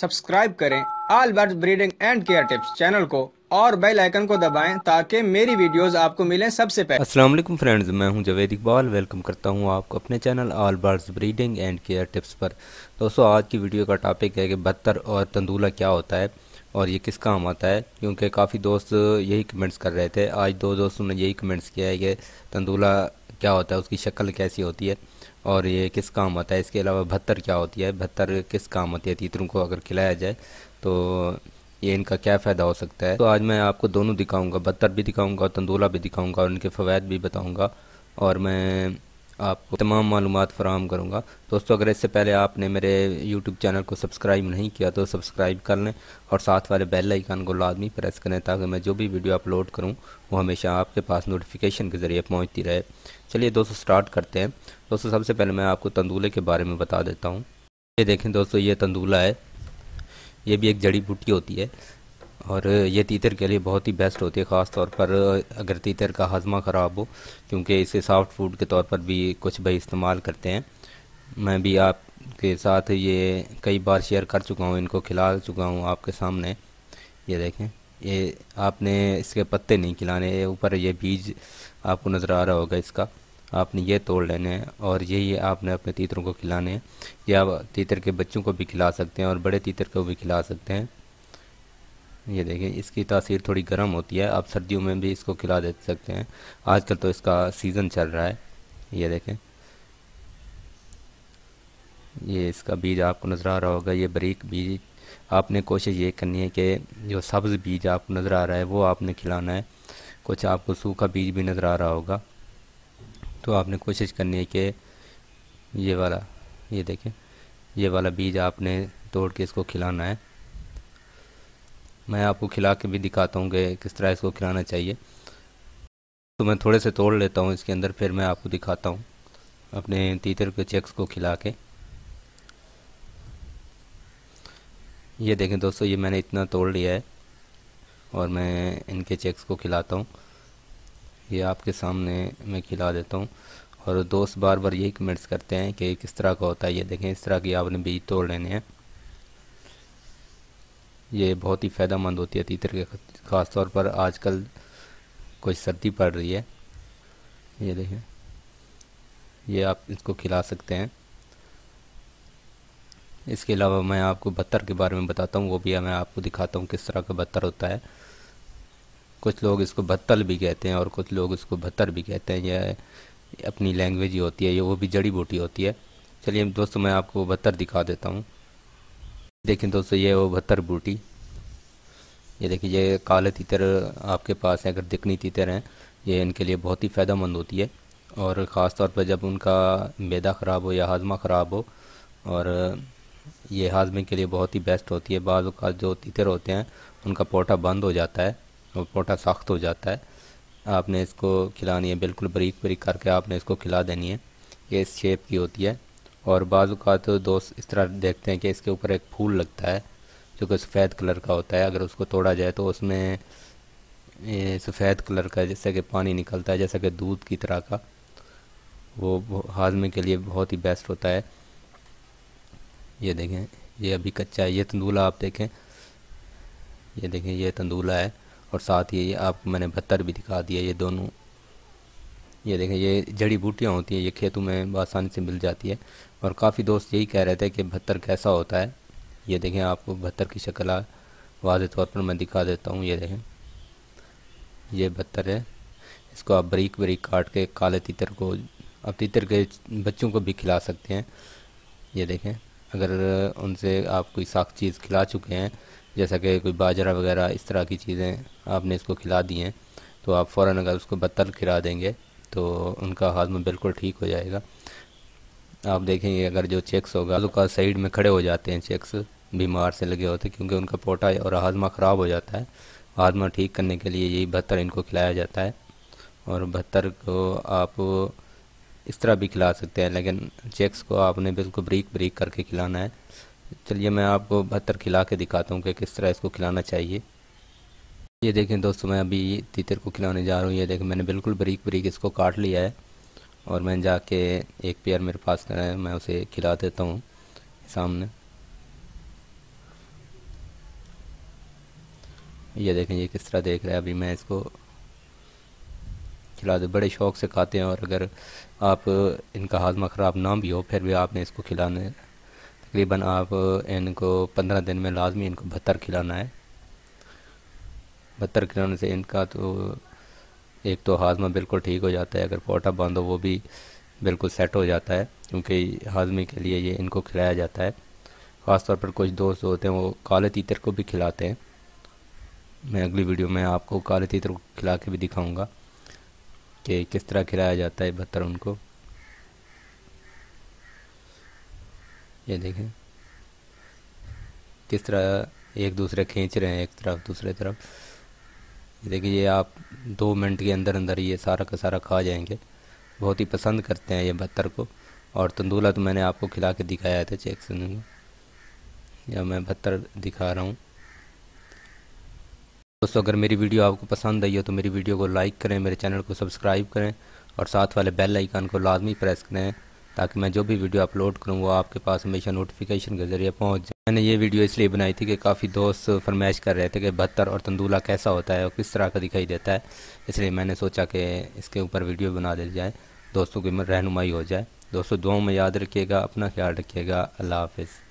subscribe करें all bird breeding and care tips channel को और बेल आइकन को दबाएं ताकि मेरी वीडियोस आपको मिलें सबसे पहले अस्सलाम वालेकुम फ्रेंड्स मैं हूं जवेद इकबाल वेलकम करता हूं आपको अपने channel all birds breeding and care tips पर दोस्तों आज की वीडियो का टॉपिक है कि बत्तर और तंदूला क्या होता है और ये किस काम आता है क्योंकि काफ़ी दोस्त यही कमेंट्स कर रहे थे आज दो दोस्तों ने यही कमेंट्स किया है कि तंदूला क्या होता है उसकी शक्ल कैसी होती है और ये किस काम होता है इसके अलावा भत्तर क्या होती है भत्तर किस काम होती है तीतरों को अगर खिलाया जाए तो ये इनका क्या फ़ायदा हो सकता है तो आज मैं आपको दोनों दिखाऊंगा भत्तर भी दिखाऊंगा तंदूला भी दिखाऊंगा और इनके फ़वाद भी बताऊंगा और मैं आपको तमाम मालूम फ़राम करूँगा दोस्तों अगर इससे पहले आपने मेरे यूट्यूब चैनल को सब्सक्राइब नहीं किया तो सब्सक्राइब कर लें और साथ वाले बेल आइकान को लाजमी प्रेस करें ताकि मैं जो भी वीडियो अपलोड करूँ वो हमेशा आपके पास नोटिफिकेशन के ज़रिए पहुँचती रहे चलिए दोस्तों स्टार्ट करते हैं दोस्तों सबसे पहले मैं आपको तंदूले के बारे में बता देता हूँ ये देखें दोस्तों ये तंदूला है ये भी एक जड़ी बूटी होती है और ये तीतर के लिए बहुत ही बेस्ट होती है ख़ास तौर पर अगर तीतर का हजमा ख़राब हो क्योंकि इसे सॉफ्ट फूड के तौर पर भी कुछ भाई इस्तेमाल करते हैं मैं भी आपके साथ ये कई बार शेयर कर चुका हूँ इनको खिला चुका हूँ आपके सामने ये देखें ये आपने इसके पत्ते नहीं खिलाने ऊपर ये बीज आपको नज़र आ रहा होगा इसका आपने ये तोड़ लेने हैं और यही आपने अपने तीतरों को खिलाने हैं या तीतर के बच्चों को भी खिला सकते हैं और बड़े तीतर को भी खिला सकते हैं ये देखें इसकी तासीर थोड़ी गर्म होती है आप सर्दियों में भी इसको खिला दे सकते हैं आजकल तो इसका सीज़न चल रहा है ये देखें ये इसका बीज आपको नज़र आ रहा होगा ये बरीक बीज आपने कोशिश ये करनी है कि जो सब्ज़ बीज आपको नज़र आ रहा है वो आपने खिलाना है कुछ आपको सूखा बीज भी नज़र आ रहा होगा तो आपने कोशिश करनी है कि ये वाला ये देखें ये वाला बीज आपने तोड़ के इसको खिलाना है मैं आपको खिला के भी दिखाता हूँ कि किस तरह इसको खिलाना चाहिए तो मैं थोड़े से तोड़ लेता हूँ इसके अंदर फिर मैं आपको दिखाता हूँ अपने तीतर के चेक्स को खिला के ये देखें दोस्तों ये मैंने इतना तोड़ लिया है और मैं इनके चेक्स को खिलाता हूँ ये आपके सामने मैं खिला देता हूँ और दोस्त बार बार यही कमेंट्स करते हैं कि किस तरह का होता है ये देखें इस तरह की आपने बीज तोड़ लेने हैं ये बहुत ही फ़ायदा होती है तीतर के ख़ास तौर पर आजकल कोई सर्दी पड़ रही है ये देखिए ये आप इसको खिला सकते हैं इसके अलावा मैं आपको बत्तर के बारे में बताता हूँ वो भी मैं आपको दिखाता हूँ किस तरह का बत्तर होता है कुछ लोग इसको बत्तल भी कहते हैं और कुछ लोग इसको बत्तर भी कहते हैं यह अपनी लैंग्वेज ही होती है ये वो भी जड़ी बूटी होती है चलिए दोस्तों मैं आपको बत्तर दिखा देता हूँ देखें दोस्तों ये वो बहत्तर बूटी ये देखिए ये काले तीतर आपके पास हैं अगर दिकनी तीतर हैं ये इनके लिए बहुत ही फ़ायदेमंद होती है और ख़ास तौर पर जब उनका मैदा ख़राब हो या हाजमा ख़राब हो और ये हाजमे के लिए बहुत ही बेस्ट होती है बाद जो तीतर होते हैं उनका पोटा बंद हो जाता है और पोटा सख्त हो जाता है आपने इसको खिलानी है बिल्कुल बरीक बरीक करके आपने इसको खिला देनी है ये इस शेप की होती है और बाजू का तो दोस्त इस तरह देखते हैं कि इसके ऊपर एक फूल लगता है जो कि सफ़ेद कलर का होता है अगर उसको तोड़ा जाए तो उसमें सफ़ेद कलर का जैसे कि पानी निकलता है जैसा कि दूध की तरह का वो हाजमे के लिए बहुत ही बेस्ट होता है ये देखें ये अभी कच्चा है ये तंदूला आप देखें ये देखें ये तंदूला है और साथ ही ये आप मैंने बत्तर भी दिखा दिया ये दोनों ये देखें ये जड़ी बूटियाँ होती हैं ये खेतों में आसानी से मिल जाती है और काफ़ी दोस्त यही कह रहे थे कि भत्तर कैसा होता है ये देखें आपको भत्तर की शक्ल वाज तौर पर मैं दिखा देता हूँ ये देखें ये भत्तर है इसको आप बरीक बरीक काट के काले तीतर को आप तीतर के बच्चों को भी खिला सकते हैं ये देखें अगर उनसे आप कोई साख चीज़ खिला चुके हैं जैसा कि कोई बाजरा वगैरह इस तरह की चीज़ें आपने इसको खिला दी हैं तो आप फ़ौर अगर उसको बत्तर खिला देंगे तो उनका हाजमा बिल्कुल ठीक हो जाएगा आप देखेंगे अगर जो चेक्स होगा तो का साइड में खड़े हो जाते हैं चेक्स बीमार से लगे होते हैं क्योंकि उनका पोटा और हाजमा ख़राब हो जाता है हाजमा ठीक करने के लिए यही बहत्तर इनको खिलाया जाता है और बहत्तर को आप इस तरह भी खिला सकते हैं लेकिन चेक्स को आपने बिल्कुल ब्रीक ब्रीक करके खिलाना है चलिए मैं आपको बहत्तर खिला के दिखाता हूँ कि किस तरह इसको खिलाना चाहिए ये देखें दोस्तों मैं अभी तीतर को खिलाने जा रहा हूँ ये देखें मैंने बिल्कुल बरीक बरीक इसको काट लिया है और मैं जाके एक पेयर मेरे पास है मैं उसे खिला देता हूँ सामने ये देखें ये किस तरह देख रहा है अभी मैं इसको खिला दे तो बड़े शौक से खाते हैं और अगर आप इनका हाजमा ख़राब ना भी हो फिर भी आपने इसको खिलाने तकरीबन आप इनको पंद्रह दिन में लाजमी इनको बत्तर खिलाना है बदतर खिलाने से इनका तो एक तो हाजमा बिल्कुल ठीक हो जाता है अगर पोटा बंद हो वो भी बिल्कुल सेट हो जाता है क्योंकि हाजमे के लिए ये इनको खिलाया जाता है ख़ास तौर पर कुछ दोस्त होते हैं वो काले तीतर को भी खिलाते हैं मैं अगली वीडियो में आपको काले तीतर को खिला के भी दिखाऊँगा कि किस तरह खिलाया जाता है बदतर उनको ये देखें किस तरह एक दूसरे खींच रहे हैं एक तरफ दूसरे तरफ देखिए ये आप दो मिनट के अंदर अंदर ये सारा का सारा खा जाएंगे बहुत ही पसंद करते हैं ये बत्तर को और तंदूला तो मैंने आपको खिला के दिखाया था चेक सुन या मैं बत्तर दिखा रहा हूँ दोस्तों अगर मेरी वीडियो आपको पसंद आई हो तो मेरी वीडियो को लाइक करें मेरे चैनल को सब्सक्राइब करें और साथ वाले बेल आइकान को लाजमी प्रेस करें ताकि मैं जो भी वीडियो अपलोड करूँ वो आपके पास हमेशा नोटिफिकेशन के ज़रिए पहुँच जाए मैंने ये वीडियो इसलिए बनाई थी कि काफ़ी दोस्त फरमाइश कर रहे थे कि बत्तर और तंदूला कैसा होता है और किस तरह का दिखाई देता है इसलिए मैंने सोचा कि इसके ऊपर वीडियो बना दी जाए दोस्तों की रहनुमाई हो जाए दोस्तों दो में याद रखिएगा अपना ख्याल रखिएगा अल्लाह हाफिज़